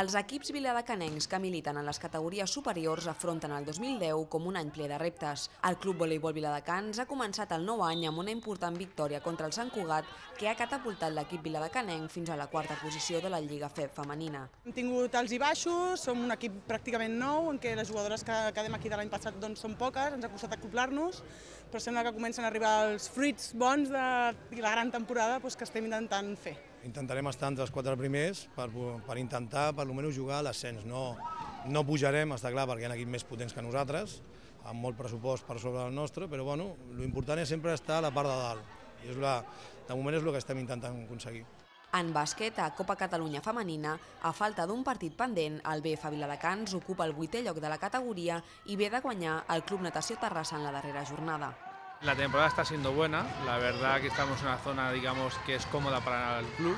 Els equips viladecanencs que militen en les categories superiors afronten el 2010 com un any ple de reptes. El Club Voleibol Viladecans ha començat el nou any amb una important victòria contra el Sant Cugat que ha catapultat l'equip viladecanenc fins a la quarta posició de la Lliga FEB femenina. Hem tingut els i baixos, som un equip pràcticament nou en què les jugadores que quedem aquí de l'any passat doncs, són poques, ens ha costat acoplar-nos, però sembla que comencen a arribar els fruits bons de la gran temporada doncs, que estem intentant fer intentarem estar entre els quatre primers per, per intentar per almenys jugar a l'ascens. No, no pujarem, està clar, perquè hi ha equips més potents que nosaltres, amb molt pressupost per sobre del nostre, però bueno, l'important és sempre estar a la part de dalt. I és la, de moment és el que estem intentant aconseguir. En bàsquet, a Copa Catalunya Femenina, a falta d'un partit pendent, el BF Viladecans ocupa el vuitè lloc de la categoria i ve de guanyar el Club Natació Terrassa en la darrera jornada. La temporada está siendo buena, la verdad que estamos en una zona digamos que es cómoda para el club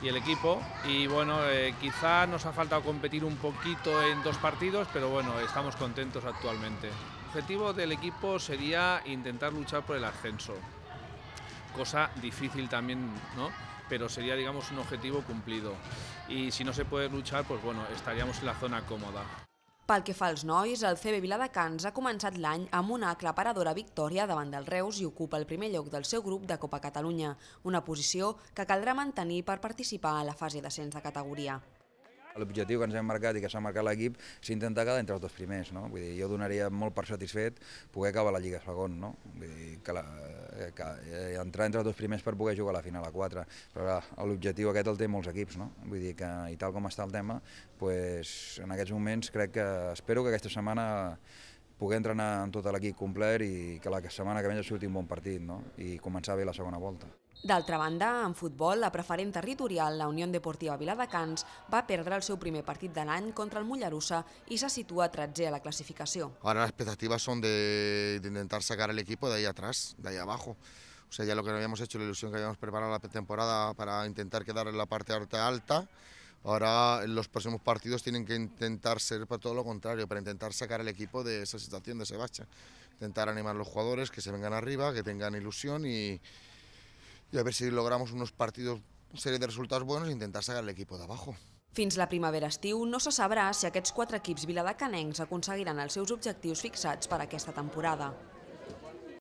y el equipo y bueno, eh, quizá nos ha faltado competir un poquito en dos partidos, pero bueno, estamos contentos actualmente. El objetivo del equipo sería intentar luchar por el ascenso, cosa difícil también, ¿no? pero sería digamos un objetivo cumplido y si no se puede luchar, pues bueno, estaríamos en la zona cómoda. Pel que fa als nois, el CB Viladecans ha començat l'any amb una aclaparadora victòria davant del Reus i ocupa el primer lloc del seu grup de Copa Catalunya, una posició que caldrà mantenir per participar a la fase d'ascens de categoria. L'objectiu que ens hem marcat i que s'ha marcat l'equip és intentar quedar entre els dos primers. No? Vull dir, jo donaria molt per satisfet poder acabar la Lliga segon, no? Vull dir, que la, eh, que, eh, entrar entre els dos primers per poder jugar a la final a 4, però l'objectiu aquest el té molts equips, no? vull dir que i tal com està el tema, pues, en aquests moments crec que espero que aquesta setmana poder entrenar amb tot l'equip complet i que la setmana que ve ja surti un bon partit no? i començar bé la segona volta. D'altra banda, en futbol, la preferent territorial, la Unió Deportiva Viladecans, va perdre el seu primer partit de l'any contra el Mollerussa i se situa a 13 a la classificació. Ara les expectatives són de, sacar el equipo de ahí atrás, de abajo. O sea, ya lo que habíamos hecho, la ilusión que habíamos preparado la temporada para intentar quedar en la parte alta, alta Ahora los próximos partidos tienen que intentar ser para todo lo contrario, para intentar sacar al equipo de esa situación, de ese bache. Intentar animar a los jugadores, que se vengan arriba, que tengan ilusión y, y a ver si logramos unos partidos, serie de resultados buenos e intentar sacar al equipo de abajo. Fins la primavera-estiu no se sabrà si aquests quatre equips viladecanencs aconseguiran els seus objectius fixats per aquesta temporada.